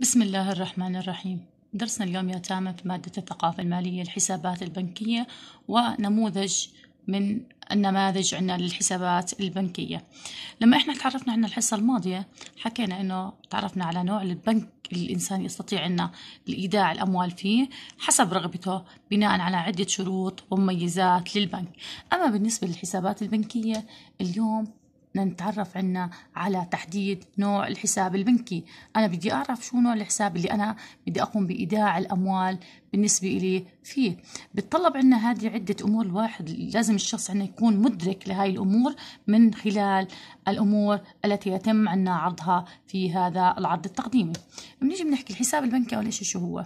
بسم الله الرحمن الرحيم درسنا اليوم يتامى في مادة الثقافة المالية الحسابات البنكية ونموذج من النماذج عنا للحسابات البنكية لما احنا تعرفنا عن الحصة الماضية حكينا انه تعرفنا على نوع البنك اللي الانسان يستطيع عنا ايداع الاموال فيه حسب رغبته بناء على عدة شروط ومميزات للبنك اما بالنسبة للحسابات البنكية اليوم نتعرف عنا على تحديد نوع الحساب البنكي أنا بدي أعرف شو نوع الحساب اللي أنا بدي أقوم بإيداع الأموال بالنسبة إلي فيه بتطلب عنا هذه عدة أمور الواحد لازم الشخص عنا يكون مدرك لهاي الأمور من خلال الأمور التي يتم عنا عرضها في هذا العرض التقديمي بنيجي بنحكي الحساب البنكي أول شيء شو هو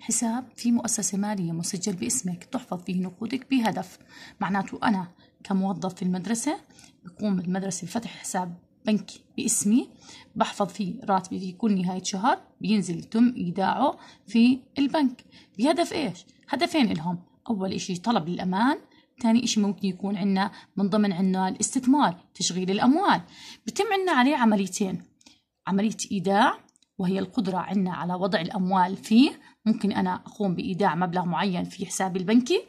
حساب في مؤسسة مالية مسجل باسمك تحفظ فيه نقودك بهدف معناته أنا كموظف في المدرسة يقوم المدرسة بفتح حساب بنكي باسمي بحفظ فيه راتبي في كل نهاية شهر بينزل يتم إيداعه في البنك بهدف إيش؟ هدفين لهم أول إشي طلب للأمان ثاني إشي ممكن يكون عنا من ضمن عنا الاستثمار تشغيل الأموال بتم عنا عليه عمليتين عملية إيداع وهي القدرة عنا على وضع الأموال فيه ممكن أنا أقوم بإيداع مبلغ معين في حسابي البنكي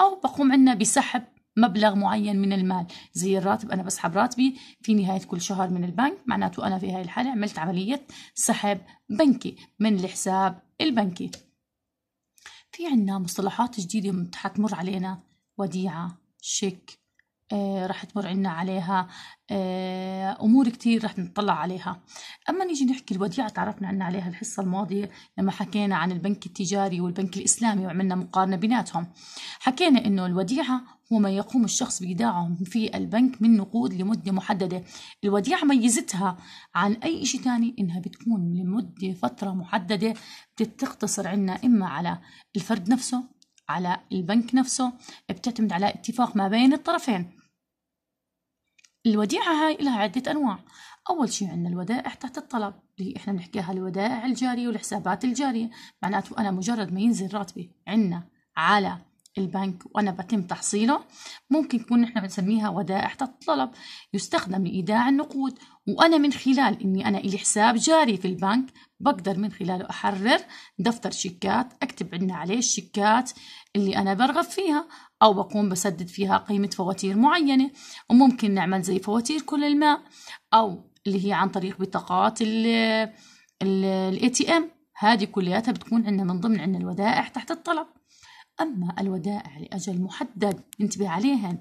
أو بقوم عنا بسحب مبلغ معين من المال زي الراتب أنا بسحب راتبي في نهاية كل شهر من البنك معناته أنا في هاي الحالة عملت عملية سحب بنكي من الحساب البنكي في عنا مصطلحات جديدة حتمر علينا وديعة شيك آه، راح تمر عنا عليها آه، أمور كتير رح نطلع عليها أما نيجي نحكي الوديعة تعرفنا عنا عليها الحصة الماضية لما حكينا عن البنك التجاري والبنك الإسلامي وعملنا مقارنة بيناتهم حكينا إنه الوديعة هو ما يقوم الشخص بإيداعهم في البنك من نقود لمدة محددة الوديعة ميزتها عن أي شيء تاني إنها بتكون لمدة فترة محددة بتقتصر عنا إما على الفرد نفسه على البنك نفسه بتعتمد على اتفاق ما بين الطرفين الوديعة هاي لها عدة أنواع أول شيء عندنا الودائع تحت الطلب اللي إحنا بنحكيها الودائع الجارية والحسابات الجارية معناته أنا مجرد ما ينزل راتبي عنا على البنك وأنا بتم تحصيله ممكن يكون نحن بنسميها ودائع تحت الطلب يستخدم لإيداع النقود وأنا من خلال إني أنا إلي حساب جاري في البنك بقدر من خلاله أحرر دفتر شيكات أكتب عنا عليه الشيكات اللي أنا برغب فيها أو بقوم بسدد فيها قيمة فواتير معينة وممكن نعمل زي فواتير كل الماء أو اللي هي عن طريق بطاقات الاي تي ام هذه كلياتها بتكون عندنا من ضمن عندنا الودائع تحت الطلب أما الودائع لأجل محدد انتبه عليهن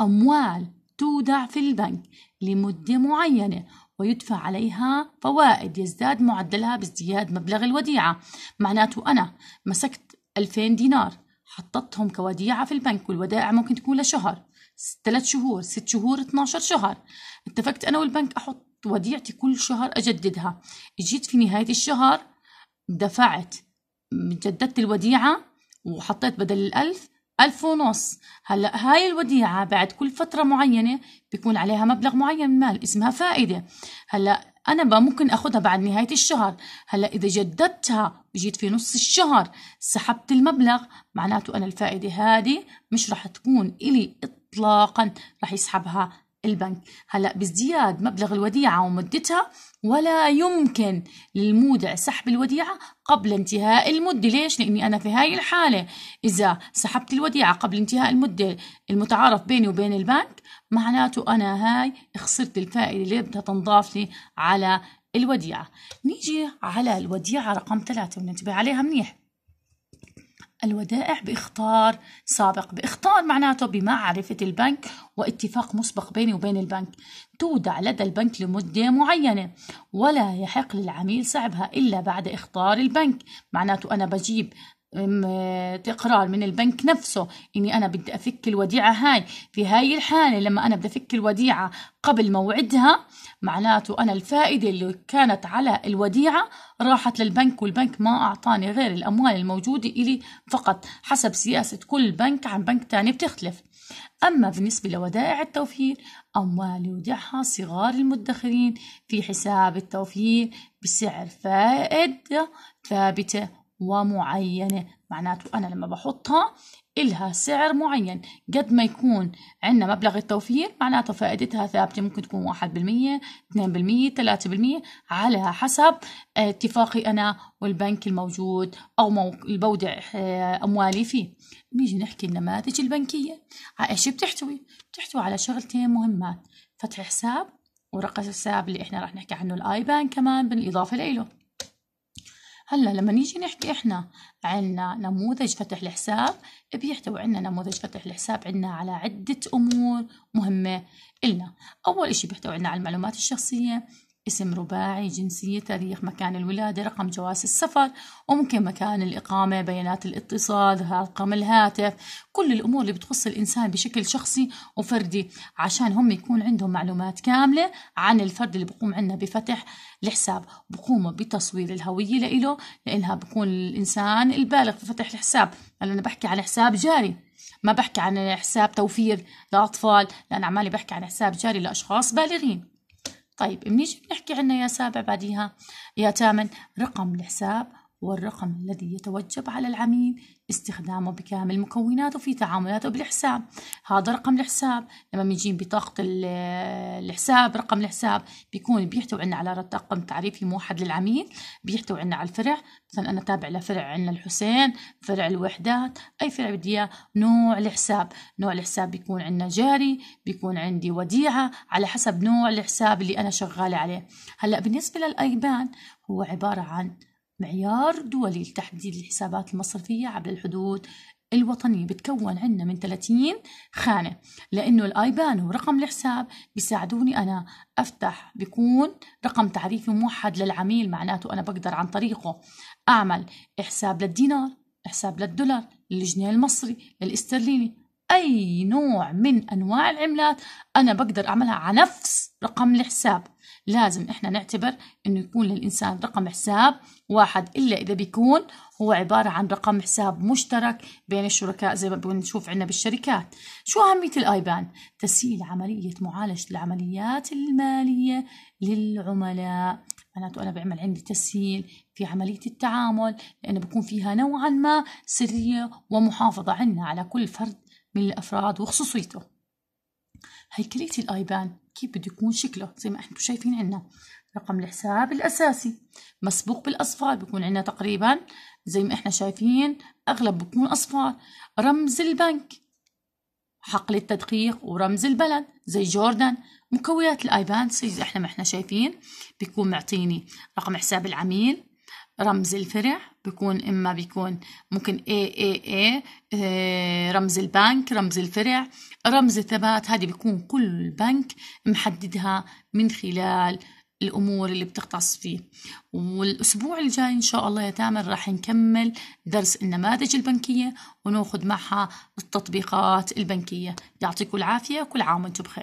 أموال تودع في البنك لمدة معينة ويدفع عليها فوائد يزداد معدلها بازدياد مبلغ الوديعة معناته أنا مسكت 2000 دينار حطتهم كوديعة في البنك والودائع ممكن تكون لشهر ثلاث شهور ست شهور 12 شهر اتفقت أنا والبنك أحط وديعتي كل شهر أجددها جيت في نهاية الشهر دفعت جددت الوديعة وحطيت بدل الألف ألف ونص هلأ هاي الوديعة بعد كل فترة معينة بيكون عليها مبلغ معين من مال اسمها فائدة هلأ أنا بقى ممكن أخذها بعد نهاية الشهر هلأ إذا جددتها وجيت في نص الشهر سحبت المبلغ معناته أنا الفائدة هذه مش رح تكون إلي إطلاقا رح يسحبها البنك هلا بازدياد مبلغ الوديعة ومدتها ولا يمكن للمودع سحب الوديعة قبل انتهاء المدة ليش؟ لأني أنا في هاي الحالة إذا سحبت الوديعة قبل انتهاء المدة المتعارف بيني وبين البنك معناته أنا هاي خسرت الفائدة اللي بدها تنضاف لي على الوديعة نيجي على الوديعة رقم ثلاثة وننتبه عليها منيح الودائع باخطار سابق باخطار معناته بمعرفة البنك واتفاق مسبق بيني وبين البنك تودع لدى البنك لمدة معينة ولا يحق للعميل سحبها إلا بعد اخطار البنك معناته أنا بجيب تقرار من البنك نفسه اني انا بدي افك الوديعه هاي في هاي الحاله لما انا بدي افك الوديعه قبل موعدها معناته انا الفائده اللي كانت على الوديعه راحت للبنك والبنك ما اعطاني غير الاموال الموجوده الي فقط حسب سياسه كل بنك عن بنك ثاني بتختلف أما بالنسبة لودائع التوفير أموال يودعها صغار المدخرين في حساب التوفير بسعر فائدة ثابتة ومعينة معناته أنا لما بحطها إلها سعر معين قد ما يكون عندنا مبلغ التوفير معناته فائدتها ثابتة ممكن تكون واحد بالمية اثنين بالمية ثلاثة بالمية على حسب آه، اتفاقي أنا والبنك الموجود أو اللي بودع آه، أموالي فيه بيجي نحكي النماذج البنكية على إيش بتحتوي؟ بتحتوي على شغلتين مهمات فتح حساب ورقم حساب اللي احنا راح نحكي عنه الاي بان كمان بالاضافه لإله هلا لما نيجي نحكي احنا عندنا نموذج فتح الحساب بيحتوي عندنا نموذج فتح الحساب عندنا على عدة امور مهمة إلنا اول اشي بيحتوي عندنا على المعلومات الشخصية اسم رباعي جنسية تاريخ مكان الولادة رقم جواز السفر وممكن مكان الإقامة بيانات الاتصال رقم الهاتف كل الأمور اللي بتخص الإنسان بشكل شخصي وفردي عشان هم يكون عندهم معلومات كاملة عن الفرد اللي بقوم عندنا بفتح الحساب بقوموا بتصوير الهوية لإله لأنها بكون الإنسان البالغ في فتح الحساب أنا بحكي عن حساب جاري ما بحكي عن حساب توفير لأطفال لأن عمالي بحكي عن حساب جاري لأشخاص بالغين طيب بنيجي بنحكي عنا يا سابع بعديها يا ثامن رقم الحساب والرقم الذي يتوجب على العميل استخدامه بكامل مكوناته في تعاملاته بالحساب هذا رقم الحساب لما بنجي بطاقة الحساب رقم الحساب بيكون بيحتوي عنا على رقم تعريفي موحد للعميل بيحتوي عنا على الفرع مثلا أنا تابع لفرع عنا الحسين فرع الوحدات أي فرع بدي إياه نوع الحساب نوع الحساب بيكون عنا جاري بيكون عندي وديعة على حسب نوع الحساب اللي أنا شغالة عليه هلأ بالنسبة للأيبان هو عبارة عن معيار دولي لتحديد الحسابات المصرفية عبر الحدود الوطنية بتكون عندنا من 30 خانة لأنه الآيبان ورقم الحساب بيساعدوني أنا أفتح بيكون رقم تعريفي موحد للعميل معناته أنا بقدر عن طريقه أعمل حساب للدينار حساب للدولار للجنيه المصري للاسترليني أي نوع من أنواع العملات أنا بقدر أعملها على نفس رقم الحساب لازم احنا نعتبر انه يكون للانسان رقم حساب واحد الا اذا بيكون هو عبارة عن رقم حساب مشترك بين الشركاء زي ما بنشوف عندنا بالشركات شو أهمية الآيبان؟ تسهيل عملية معالجة العمليات المالية للعملاء معناته أنا بعمل عندي تسهيل في عملية التعامل لأنه بكون فيها نوعا ما سرية ومحافظة عنا على كل فرد من الأفراد وخصوصيته هيكلية الآيبان كيف بده يكون شكله زي ما انتم شايفين عنا رقم الحساب الأساسي مسبوق بالأصفار بيكون عنا تقريبا زي ما احنا شايفين أغلب بيكون أصفار رمز البنك حقل التدقيق ورمز البلد زي جوردن مكويات الآيبان زي احنا ما احنا شايفين بيكون معطيني رقم حساب العميل رمز الفرع بكون إما بيكون ممكن اي اي اي رمز البنك رمز الفرع رمز الثبات هذه بيكون كل بنك محددها من خلال الأمور اللي بتختص فيه والأسبوع الجاي إن شاء الله يا تامر راح نكمل درس النماذج البنكية وناخذ معها التطبيقات البنكية يعطيكم العافية كل عام وانتم بخير